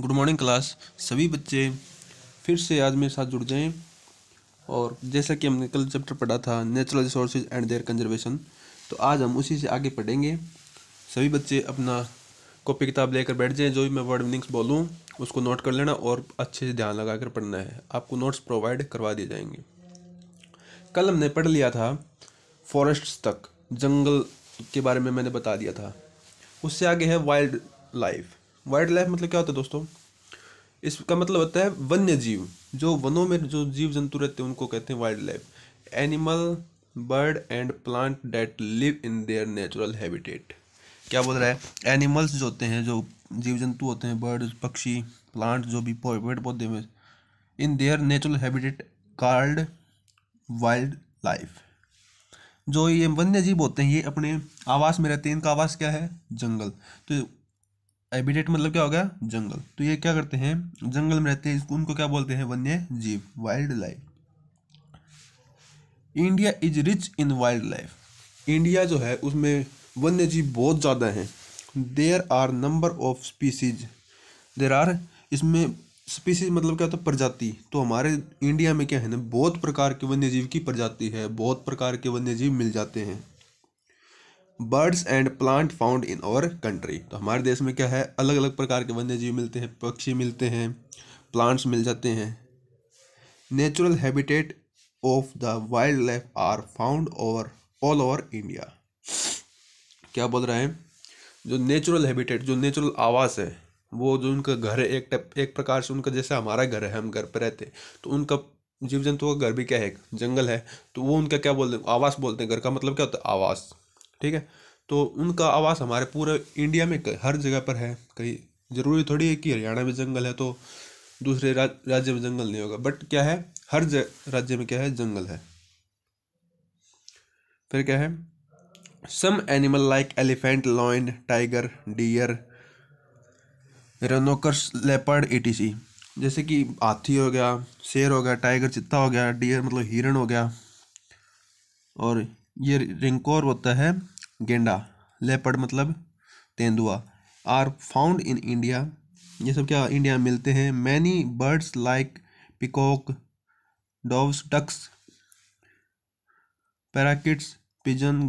good morning class सभी बच्चे फिर से आज मेरे साथ जुड़ जाएं और जैसा कि हमने कल चैप्टर पढ़ा था natural resources and their conservation तो आज हम उसी से आगे पढ़ेंगे सभी बच्चे अपना कॉपी किताब लेकर बैठ जाएं जो भी मैं वर्ड मीनिंग्स बोलूँ उसको नोट कर लेना और अच्छे से ध्यान लगा कर पढ़ना है आपको नोट्स प्रोवाइड करवा दिए जाएंगे कल हमने पढ़ लिया था फॉरेस्ट तक जंगल के बारे में मैंने बता दिया था उससे आगे है वाइल्ड लाइफ वाइल्ड लाइफ मतलब क्या होता है दोस्तों इसका मतलब होता है वन्य जीव जो वनों में जो जीव जंतु रहते हैं उनको कहते हैं wildlife animal bird and plant that live in their natural habitat क्या बोल रहा है एनिमल्स जो होते हैं जो जीव जंतु होते हैं बर्ड पक्षी प्लांट जो भी पेड़ पौधे में in their natural habitat called wildlife जो ये वन्य जीव होते हैं ये अपने आवास में रहते हैं इनका आवास क्या है जंगल तो एबिटेट मतलब क्या हो गया जंगल तो ये क्या करते हैं जंगल में रहते हैं उनको क्या बोलते हैं वन्य जीव wildlife India is rich in wildlife India जो है उसमें वन्य जीव बहुत ज़्यादा हैं there are number of species there are इसमें स्पीसीज मतलब क्या होता है प्रजाति तो हमारे इंडिया में क्या है ना बहुत प्रकार के वन्य जीव की प्रजाति है बहुत प्रकार के वन्य जीव मिल जाते हैं birds and plant found in our country तो हमारे देश में क्या है अलग अलग प्रकार के वन्य जीव मिलते हैं पक्षी मिलते हैं प्लांट्स मिल जाते हैं natural habitat of the wildlife are found over all over India क्या बोल रहे हैं जो नेचुरल हैबिटेट जो नेचुरल आवास है वो जो उनका घर है एक टाइप एक प्रकार से उनका जैसे हमारा घर है हम घर पर रहते हैं तो उनका जीव जंतुओं का घर भी क्या है जंगल है तो वो उनका क्या बोलते हैं आवास बोलते हैं घर का मतलब क्या होता है आवास ठीक है तो उनका आवास हमारे पूरे इंडिया में हर जगह पर है कहीं ज़रूरी थोड़ी है कि हरियाणा में जंगल है तो दूसरे राज, राज्य में जंगल नहीं होगा बट क्या है हर ज, राज्य में क्या है जंगल है फिर क्या है some animal like elephant lion tiger deer rhinoceros leopard etc जैसे कि हाथी हो गया शेर हो गया टाइगर चित्ता हो गया डियर मतलब हिरण हो गया और ये रिंकोर होता है गेंडा लेपर्ड मतलब तेंदुआ आर फाउंड इन इंडिया ये सब क्या इंडिया में मिलते हैं many birds like peacock doves ducks parakeets pigeon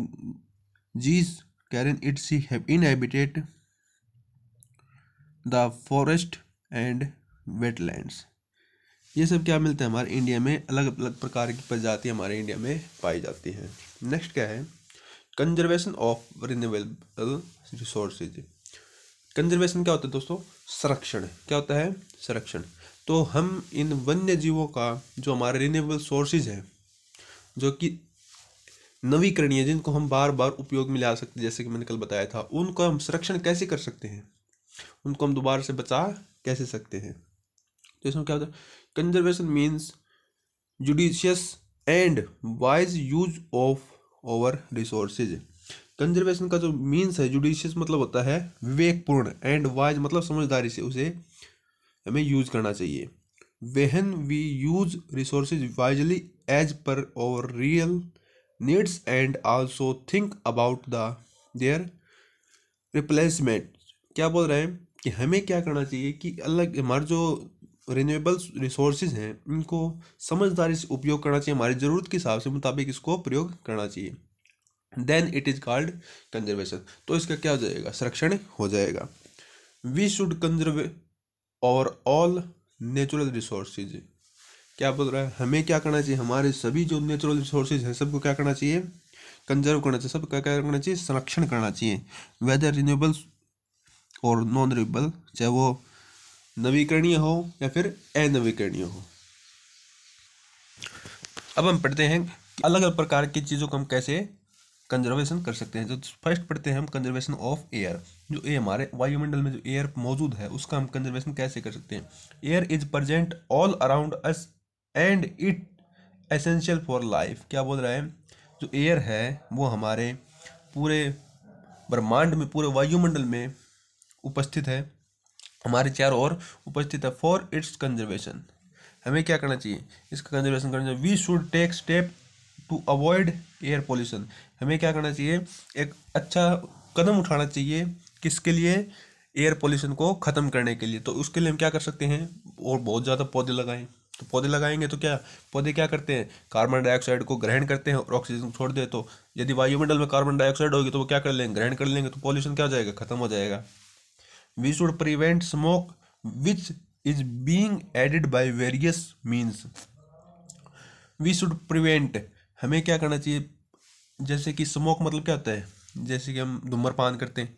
geese crane its inhabit the forest and wetlands ये सब क्या मिलता है हमारे इंडिया में अलग अलग प्रकार की प्रजाति हमारे इंडिया में पाई जाती है नेक्स्ट क्या है conservation of renewable resources conservation क्या होता है दोस्तों संरक्षण क्या होता है संरक्षण तो हम इन वन्य जीवों का जो हमारे रिन्यूएबल सोर्सेज हैं जो कि नवीकरणीय जिनको हम बार बार उपयोग में ला सकते हैं जैसे कि मैंने कल बताया था उनको हम संरक्षण कैसे कर सकते हैं उनको हम दोबारा से बचा कैसे सकते हैं तो इसमें क्या होता है conservation means judicious and wise use of our resources conservation का जो मीन्स है जुडिशियस मतलब होता है विवेकपूर्ण एंड वाइज मतलब समझदारी से उसे हमें यूज करना चाहिए when we use resources wisely as per our real needs and also think about the their replacement क्या बोल रहे हैं कि हमें क्या करना चाहिए कि अलग हमारे जो रिन्यूएबल रिसोर्सेज हैं इनको समझदारी से उपयोग करना चाहिए हमारी ज़रूरत के हिसाब से मुताबिक इसको प्रयोग करना चाहिए then it is called conservation तो इसका क्या हो जाएगा संरक्षण हो जाएगा we should conserve our all natural resources क्या बोल रहा है हमें क्या करना चाहिए हमारे सभी जो नेचुरल रिसोर्सेज हैं सबको क्या करना चाहिए कंजर्व करना चाहिए सबका क्या करना चाहिए संरक्षण करना चाहिए वेदर रिन्यूएबल और नॉन रिन्यूएबल चाहे वो नवीकरणीय हो या फिर अनवीकरणीय हो अब हम पढ़ते हैं अलग अलग प्रकार की चीज़ों को हम कैसे कंजर्वेशन कर सकते हैं जो फर्स्ट पढ़ते हैं हम कंजर्वेशन ऑफ एयर जो ए हमारे वायुमंडल में जो एयर मौजूद है उसका हम कंजर्वेशन कैसे कर सकते हैं air is present all around us and it essential for life क्या बोल रहा है जो एयर है वो हमारे पूरे ब्रह्मांड में पूरे वायुमंडल में उपस्थित है हमारे चार और उपस्थित है फॉर इट्स कंजर्वेशन हमें क्या करना चाहिए इसका कंजर्वेशन करना चाहिए we should take step to avoid air pollution हमें क्या करना चाहिए एक अच्छा कदम उठाना चाहिए किसके लिए एयर पोल्यूशन को ख़त्म करने के लिए तो उसके लिए हम क्या कर सकते हैं और बहुत ज़्यादा पौधे लगाएं तो पौधे लगाएंगे तो क्या पौधे क्या करते हैं कार्बन डाइऑक्साइड को ग्रहण करते हैं और ऑक्सीजन छोड़ दे तो यदि वायुमंडल में कार्बन डाइऑक्साइड होगी तो वो क्या कर लेंगे ग्रहण कर लेंगे तो पॉल्यूशन क्या हो जाएगा खत्म हो जाएगा we should prevent smoke which is being added by various means we should prevent हमें क्या करना चाहिए जैसे कि स्मोक मतलब क्या होता है जैसे कि हम धूम्रपान करते हैं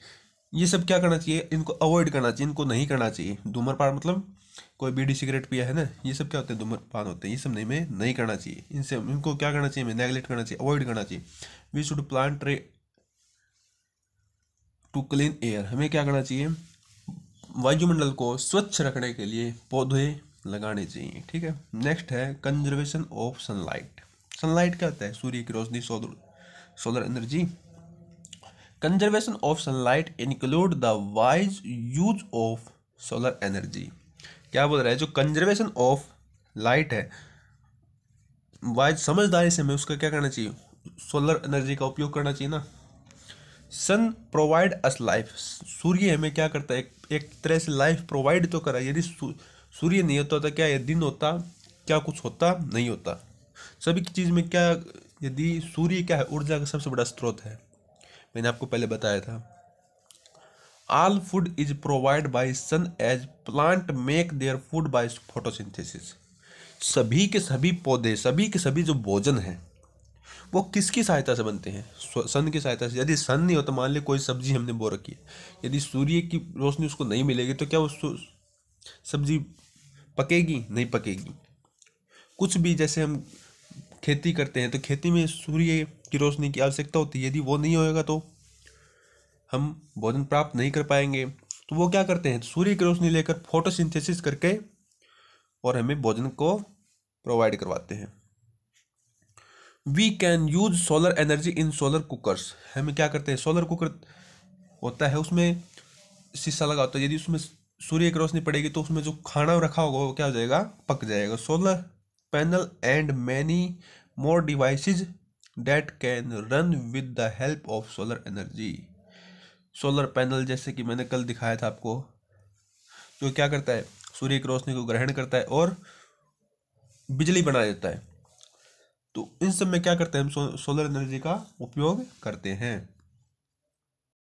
ये सब क्या करना चाहिए इनको अवॉइड करना चाहिए इनको नहीं करना चाहिए धूम्रपान मतलब कोई बीड़ी सिगरेट पिया है ना ये सब क्या होते हैं धूम्रपान होते हैं ये सब नहीं में नहीं करना चाहिए इनसे इनको क्या करना चाहिए हमें नेगलेक्ट करना चाहिए अवॉइड करना चाहिए we should plant tree to clean air हमें क्या करना चाहिए वायुमंडल को स्वच्छ रखने के लिए पौधे लगाने चाहिए ठीक है नेक्स्ट है कंजर्वेशन ऑफ सनलाइट सनलाइट क्या होता है सूर्य की रोशनी solar solar energy conservation of sunlight include the wise use of solar energy क्या बोल रहा है जो कंजर्वेशन ऑफ लाइट है वाइज समझदारी से हमें उसका क्या करना चाहिए सोलर एनर्जी का उपयोग करना चाहिए ना सन प्रोवाइड अस लाइफ सूर्य हमें क्या करता है एक, एक तरह से लाइफ प्रोवाइड तो करा यदि सूर्य नहीं होता तो क्या ये दिन होता क्या कुछ होता नहीं होता सभी की चीज़ में क्या यदि सूर्य क्या है ऊर्जा का सबसे बड़ा स्रोत है मैंने आपको पहले बताया था all food is provide by sun as plant make their food by photosynthesis सभी के सभी पौधे सभी के सभी जो भोजन है वो किसकी सहायता से बनते हैं सन की सहायता से यदि सन नहीं होता तो मान ली कोई सब्जी हमने बो रखी है यदि सूर्य की रोशनी उसको नहीं मिलेगी तो क्या उसको सब्जी पकेगी नहीं पकेगी कुछ भी जैसे हम खेती करते हैं तो खेती में सूर्य की रोशनी की आवश्यकता होती है यदि वो नहीं होएगा तो हम भोजन प्राप्त नहीं कर पाएंगे तो वो क्या करते हैं सूर्य की रोशनी लेकर फोटोसिंथेसिस करके और हमें भोजन को प्रोवाइड करवाते हैं we can use solar energy in solar cookers हमें क्या करते हैं सोलर कुकर होता है उसमें शीशा लगा होता है यदि उसमें सूर्य की रोशनी पड़ेगी तो उसमें जो खाना रखा होगा वो क्या हो जाएगा पक जाएगा solar panel and many more device that can run with the help of solar energy solar panel जैसे कि मैंने कल दिखाया था आपको जो क्या करता है सूर्य की रोशनी को ग्रहण करता है और बिजली बना देता है तो इन सब में क्या करते हैं हम सो, सोलर एनर्जी का उपयोग करते हैं